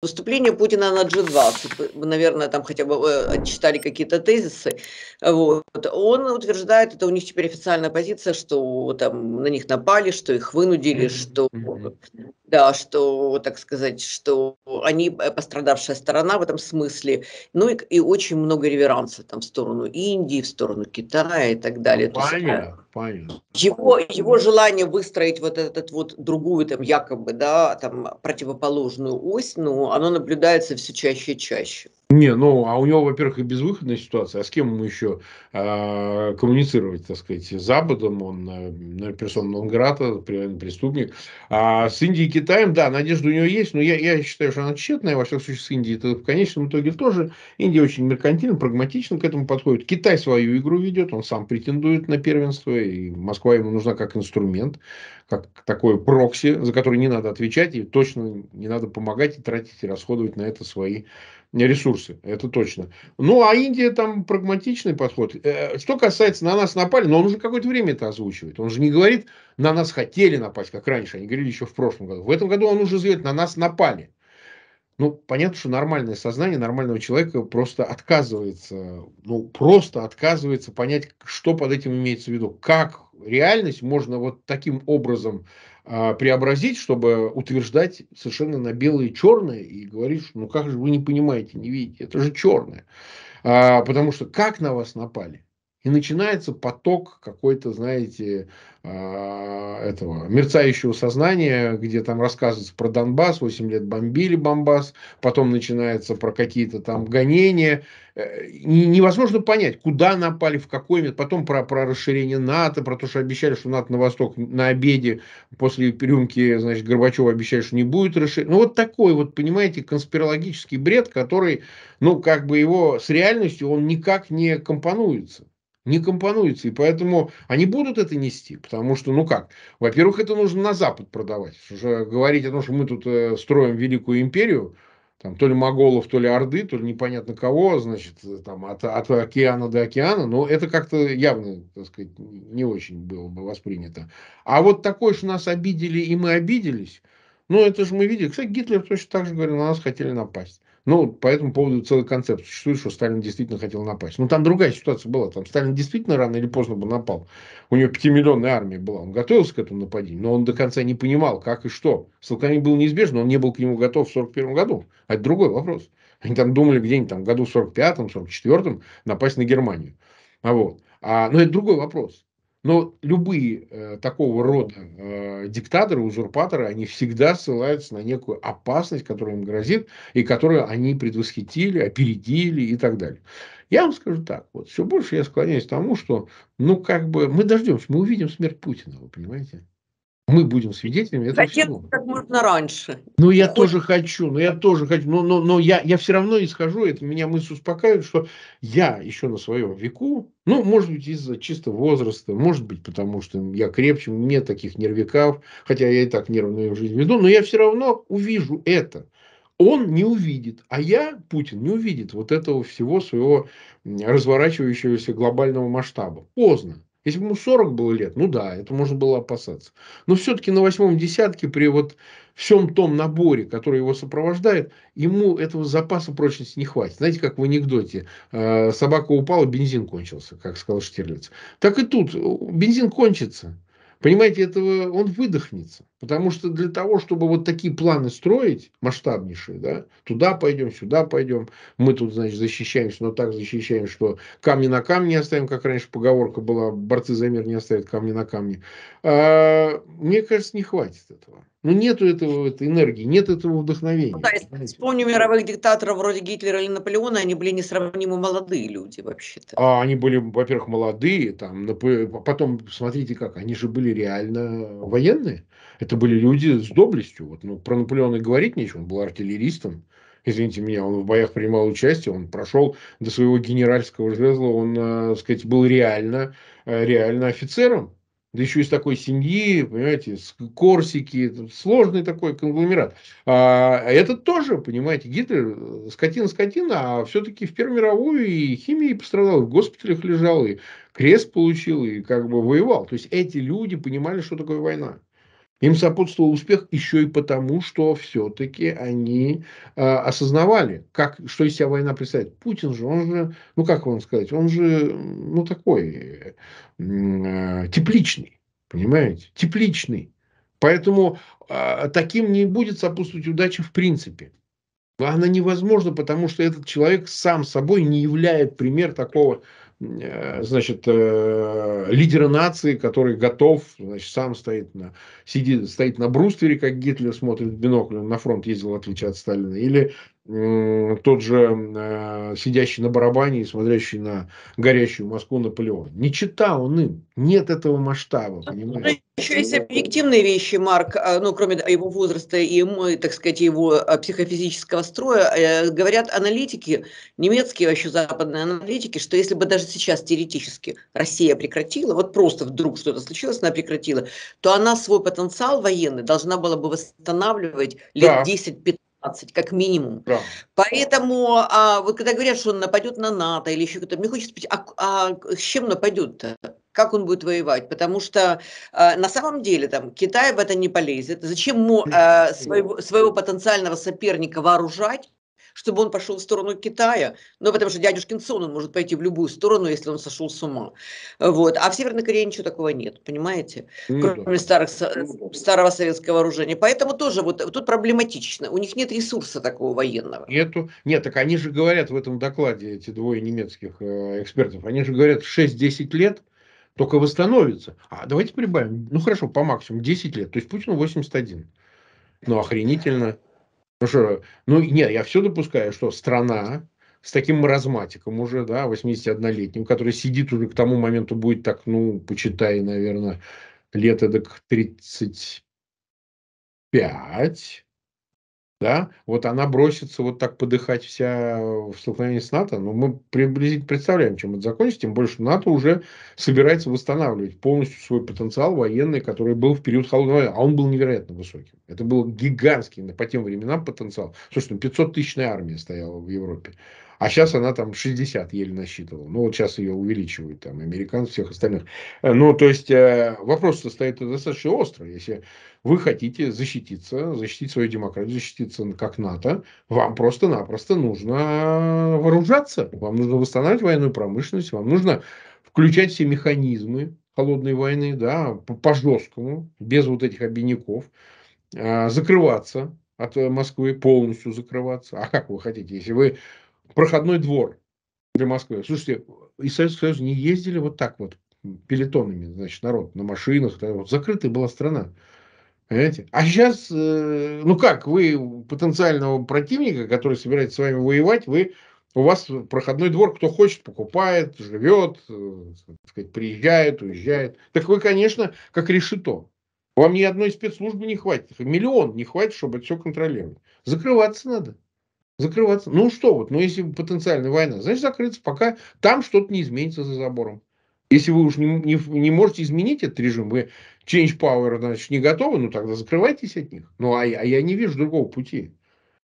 Выступление Путина на G20, вы, наверное, там хотя бы э, читали какие-то тезисы, вот. он утверждает, это у них теперь официальная позиция, что там на них напали, что их вынудили, что да, что, так сказать, что они э, пострадавшая сторона в этом смысле, ну и, и очень много реверанса там в сторону Индии, в сторону Китая и так далее. Ну, понятно, есть, понятно. Его, его желание выстроить вот этот вот другую там якобы, да, там противоположную ось, ну, оно наблюдается все чаще и чаще. Не, ну, а у него, во-первых, и безвыходная ситуация. А с кем ему еще э, а, коммуницировать, так сказать, с Западом? Он э, ну, персона Нонграта, преступник. А с Индией Китаем, да, надежда у него есть, но я, я считаю, что она тщетная, во всяком случае, с Индией. Это в конечном итоге тоже. Индия очень меркантильно, прагматично к этому подходит. Китай свою игру ведет, он сам претендует на первенство, и Москва ему нужна как инструмент, как такое прокси, за который не надо отвечать, и точно не надо помогать и тратить, и расходовать на это свои ресурсы, это точно. Ну, а Индия там прагматичный подход. Э, что касается «на нас напали», но он уже какое-то время это озвучивает. Он же не говорит «на нас хотели напасть», как раньше, они говорили еще в прошлом году. В этом году он уже заявит «на нас напали». Ну, понятно, что нормальное сознание нормального человека просто отказывается, ну, просто отказывается понять, что под этим имеется в виду, как реальность можно вот таким образом а, преобразить, чтобы утверждать совершенно на белое и черное и говорить, что ну как же вы не понимаете, не видите, это же черное. А, потому что как на вас напали? И начинается поток какой-то, знаете, а, этого мерцающего сознания, где там рассказывается про Донбасс, 8 лет бомбили Бомбас, потом начинается про какие-то там гонения. Э, невозможно понять, куда напали, в какой момент. Потом про, про расширение НАТО, про то, что обещали, что НАТО на восток на обеде после рюмки, значит, Горбачева обещали, что не будет расширения. Ну, вот такой вот, понимаете, конспирологический бред, который, ну, как бы его с реальностью он никак не компонуется не компонуется. И поэтому они будут это нести, потому что, ну как, во-первых, это нужно на Запад продавать. Уже говорить о том, что мы тут э, строим великую империю, там, то ли моголов, то ли орды, то ли непонятно кого, значит, э, там, от, от океана до океана, но ну, это как-то явно, так сказать, не очень было бы воспринято. А вот такое, же нас обидели, и мы обиделись, ну, это же мы видели. Кстати, Гитлер точно так же говорил, на нас хотели напасть. Ну, по этому поводу целый концепт существует, что Сталин действительно хотел напасть. Ну, там другая ситуация была. Там Сталин действительно рано или поздно бы напал. У него пятимиллионная армия была. Он готовился к этому нападению, но он до конца не понимал, как и что. Столкновение было неизбежно, он не был к нему готов в 1941 году. А это другой вопрос. Они там думали где-нибудь там году в 45-м, 44 напасть на Германию. А вот. А, но ну, это другой вопрос. Но любые э, такого рода э, диктаторы, узурпаторы, они всегда ссылаются на некую опасность, которая им грозит, и которую они предвосхитили, опередили и так далее. Я вам скажу так, вот все больше я склоняюсь к тому, что, ну, как бы, мы дождемся, мы увидим смерть Путина, вы понимаете? Мы будем свидетелями этого Хотел всего. как можно раньше. Ну, я Ой. тоже хочу, но ну, я тоже хочу, но, но, но я, я все равно исхожу, это меня мысль успокаивает, что я еще на своем веку, ну, может быть, из-за чисто возраста, может быть, потому что я крепче, мне таких нервиков, хотя я и так нервную жизнь веду, но я все равно увижу это. Он не увидит, а я, Путин, не увидит вот этого всего своего разворачивающегося глобального масштаба. Поздно. Если бы ему 40 было лет, ну да, это можно было опасаться. Но все-таки на восьмом десятке при вот всем том наборе, который его сопровождает, ему этого запаса прочности не хватит. Знаете, как в анекдоте, э, собака упала, бензин кончился, как сказал Штирлиц. Так и тут, э, бензин кончится. Понимаете, этого он выдохнется. Потому что для того, чтобы вот такие планы строить, масштабнейшие, да, туда пойдем, сюда пойдем, мы тут, значит, защищаемся, но так защищаем, что камни на камни оставим, как раньше поговорка была, борцы за мир не оставят камни на камни. А, мне кажется, не хватит этого. Ну, нету этого этой энергии, нет этого вдохновения. Ну, да, если вспомним мировых диктаторов вроде Гитлера или Наполеона, они были несравнимо молодые люди вообще-то. А они были, во-первых, молодые, там, потом, смотрите как, они же были реально военные. Это были люди с доблестью. Вот, ну, про Наполеона говорить нечего. Он был артиллеристом. Извините меня, он в боях принимал участие, он прошел до своего генеральского жезла, он, э, так сказать, был реально, э, реально офицером. Да еще из такой семьи, понимаете, с Корсики, сложный такой конгломерат. А этот тоже, понимаете, Гитлер, скотина-скотина, э, а все-таки в Первую мировую и химии пострадал, и в госпиталях лежал, и крест получил, и как бы воевал. То есть эти люди понимали, что такое война. Им сопутствовал успех еще и потому, что все-таки они э, осознавали, как, что из себя война представляет. Путин же, он же, ну как вам сказать, он же, ну такой, э, тепличный, понимаете, тепличный. Поэтому э, таким не будет сопутствовать удача в принципе. Она невозможна, потому что этот человек сам собой не являет пример такого Э, значит, э, лидера нации, который готов, значит, сам стоит на, сидит, стоит на бруствере, как Гитлер смотрит в бинокль, он на фронт ездил, в отличие от Сталина, или Э, тот же э, сидящий на барабане и смотрящий на горящую Москву Наполеон. Не читал он им. Нет этого масштаба, ну, понимаете? Еще есть объективные вещи, Марк, а, ну, кроме его возраста и так сказать, его а, психофизического строя, э, говорят аналитики, немецкие вообще западные аналитики, что если бы даже сейчас теоретически Россия прекратила, вот просто вдруг что-то случилось, она прекратила, то она свой потенциал военный должна была бы восстанавливать лет да. 10-15 20, как минимум. Да. Поэтому, а, вот когда говорят, что он нападет на НАТО или еще кто-то, мне хочется спросить, а, а с чем нападет-то? Как он будет воевать? Потому что а, на самом деле там Китай в это не полезет. Зачем ему а, своего, своего потенциального соперника вооружать? чтобы он пошел в сторону Китая, но потому что дядюшкин сон, он может пойти в любую сторону, если он сошел с ума. Вот. А в Северной Корее ничего такого нет, понимаете? Ну Кроме старых, старого советского вооружения. Поэтому тоже вот тут проблематично. У них нет ресурса такого военного. Нету. Нет, так они же говорят в этом докладе, эти двое немецких э, экспертов, они же говорят 6-10 лет, только восстановится. А давайте прибавим. Ну хорошо, по максимуму 10 лет. То есть Путину 81. Ну охренительно. Потому ну что, ну нет, я все допускаю, что страна с таким маразматиком уже, да, 81-летним, который сидит уже к тому моменту будет так, ну, почитай, наверное, лет эдак 35, да, вот она бросится вот так подыхать вся в столкновении с НАТО, но ну, мы приблизительно представляем, чем это закончится, тем больше НАТО уже собирается восстанавливать полностью свой потенциал военный, который был в период холодной войны, а он был невероятно высоким. Это был гигантский по тем временам потенциал. Слушайте, ну, 500 тысячная армия стояла в Европе. А сейчас она там 60 еле насчитывала. Ну, вот сейчас ее увеличивают там американцы, всех остальных. Э, ну, то есть, э, вопрос состоит достаточно остро. Если вы хотите защититься, защитить свою демократию, защитить позиция, как НАТО, вам просто-напросто нужно э, вооружаться, вам нужно восстанавливать военную промышленность, вам нужно включать все механизмы холодной войны, да, по-жесткому, без вот этих обиняков, э, закрываться от э, Москвы, полностью закрываться. А как вы хотите, если вы проходной двор для Москвы? Слушайте, из Советского Союза не ездили вот так вот пелетонами, значит, народ на машинах, вот закрытая была страна. Понимаете? А сейчас, э, ну как, вы потенциального противника, который собирается с вами воевать, вы у вас проходной двор, кто хочет, покупает, живет, э, сказать, приезжает, уезжает. Так вы, конечно, как решето. Вам ни одной спецслужбы не хватит. Миллион не хватит, чтобы это все контролировать. Закрываться надо. Закрываться. Ну что вот, ну если потенциальная война, значит закрыться, пока там что-то не изменится за забором. Если вы уж не, не, не можете изменить этот режим, вы change power, значит, не готовы, ну тогда закрывайтесь от них. Ну, а, а я не вижу другого пути.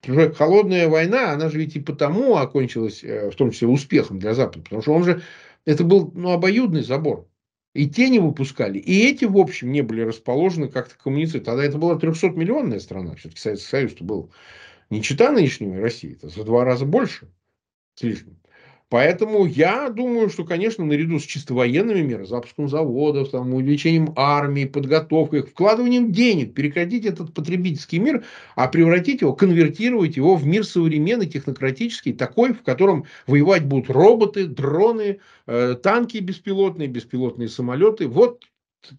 Потому что холодная война, она же ведь и потому окончилась, э, в том числе, успехом для Запада. Потому что он же, это был ну, обоюдный забор. И те не выпускали, и эти, в общем, не были расположены как-то коммуницировать. Тогда это была 300-миллионная страна. Все-таки Советский Союз-то был не чита нынешнего России, это за два раза больше с лишним. Поэтому я думаю, что, конечно, наряду с чисто военными мерами, запуском заводов, там, увеличением армии, подготовкой, вкладыванием денег, перекратить этот потребительский мир, а превратить его, конвертировать его в мир современный, технократический, такой, в котором воевать будут роботы, дроны, э, танки беспилотные, беспилотные самолеты. Вот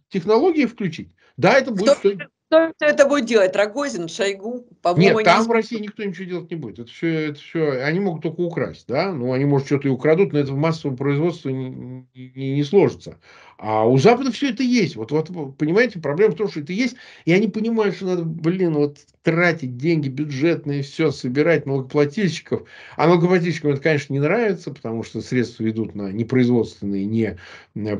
технологии включить. Да, это будет Кто... стоить кто это будет делать? Рогозин, Шойгу? Нет, там не... в России никто ничего делать не будет. Это все, это все, они могут только украсть, да? Ну, они, может, что-то и украдут, но это в массовом производстве не, не, не сложится. А у Запада все это есть. Вот, вот понимаете, проблема в том, что это есть. И они понимают, что надо, блин, вот тратить деньги бюджетные, все, собирать налогоплательщиков. А налогоплательщикам это, конечно, не нравится, потому что средства идут на непроизводственные, не, не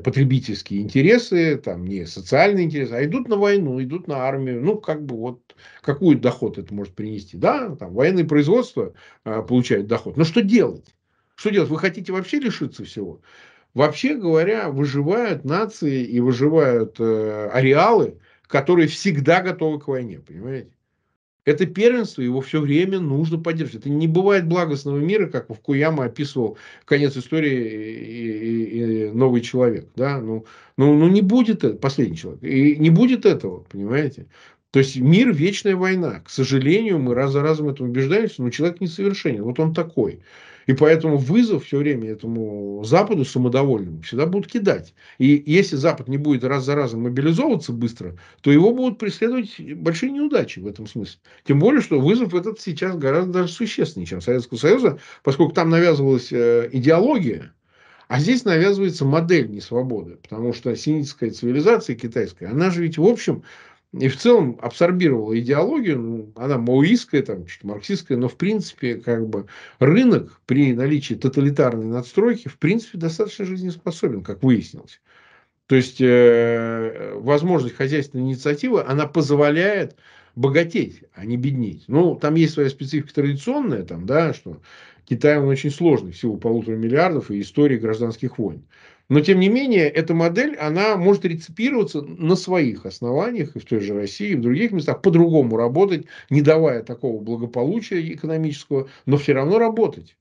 потребительские интересы, там, не социальные интересы, а идут на войну, идут на армию. Ну, как бы вот какой доход это может принести. Да, там военное производство э, получает доход. Но что делать? Что делать? Вы хотите вообще лишиться всего? вообще говоря, выживают нации и выживают э, ареалы, которые всегда готовы к войне, понимаете? Это первенство, его все время нужно поддерживать. Это не бывает благостного мира, как в Куяма описывал конец истории и, и, и новый человек. Да? Ну, ну, ну, не будет это, последний человек. И не будет этого, понимаете? То есть мир – вечная война. К сожалению, мы раз за разом это убеждаемся, но человек несовершенен. Вот он такой. И поэтому вызов все время этому Западу самодовольному всегда будут кидать. И если Запад не будет раз за разом мобилизовываться быстро, то его будут преследовать большие неудачи в этом смысле. Тем более, что вызов этот сейчас гораздо даже существеннее, чем Советского Союза, поскольку там навязывалась э, идеология, а здесь навязывается модель несвободы, потому что синитская цивилизация китайская, она же ведь в общем и в целом абсорбировала идеологию, ну, она маоистская, там, что марксистская, но в принципе как бы рынок при наличии тоталитарной надстройки в принципе достаточно жизнеспособен, как выяснилось. То есть э, возможность хозяйственной инициативы, она позволяет богатеть, а не беднеть. Ну, там есть своя специфика традиционная, там, да, что Китай он очень сложный, всего полутора миллиардов и истории гражданских войн. Но, тем не менее, эта модель, она может рецепироваться на своих основаниях и в той же России, и в других местах, по-другому работать, не давая такого благополучия экономического, но все равно работать.